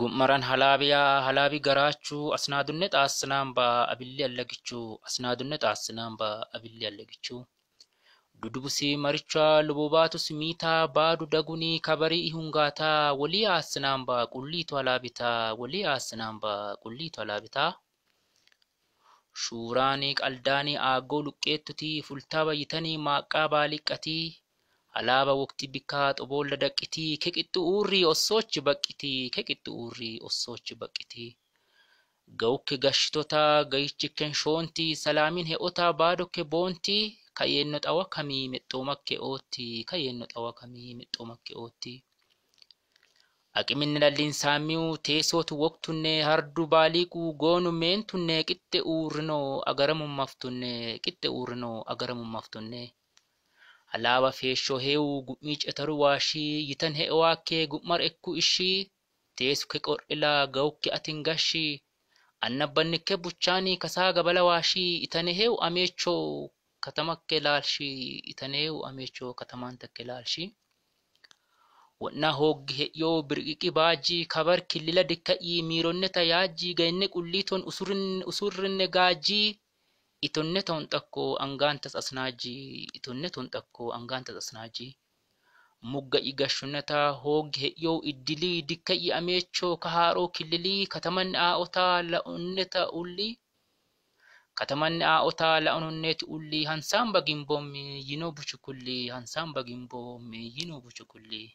ጉመረን ሀላቢያ ሀላቢ ገራቹ አስናዱነ ጣስናምባ አብሌ አለግቹ አስናዱነ ጣስናምባ አብሌ አለግቹ ዱዱቡሲ መርቿ ልቡባቱ ስሚታ ባዱ ደጉኒ ከበሪ ሁንጋታ ወሊ አስናምባ ቁሊቱ ሀላቢታ ወሊ አስናምባ ቁሊቱ ሀላቢታ ሹራኒ ቀልዳኒ አጎ ሉቄቱቲ ፉልታ በይተኒ ማቃ ባሊቀቲ alaabaa waqtii bikkaat oboolla daqqitii kee urrii osoochi baqqitii keqixxu baqqitii gawukke gashitotaa gayichikken shoontii salaamiin he'otaa baadokke boontii kayeenno xawa kamii mexxoomakke oottii kayyenno xawa kamii oottii. Aqiminni dhalliin saamiyuu teessootu waqtunne harduu baaliiquu goonu meentunne qixxe uurrinoo agaramummaftunne! qixxe alaaba feesho heewuu gu'mii cetaruu waashii yitan he'ewaa kee gu'mar ekku ishii teessu kee qor'ilaa ga'ukke atin gashii annabbanni kee buchaan kasaa gabala waashii itane heewu ameecho katama kee laalshii itane hooggi ameechoo katamaan baajjii kabar ወና ሆግ ሄዮ ብርቂቂ ባጂ ከበር ክልለ ድከኢ itonne ta'uun tokko angaantas asnaajii itonne ta'uun tokko angaantas asnaajii mugga igashunata hooge yoo iddilii dikka ameecho kahaaroo kililii kataman aa'otaa la'unneta ullii kataman aa'otaa la'unneeti ullii hansaan bagimboomi yinoo buchukullii hansaan bagimboomi yinoo buchukullii.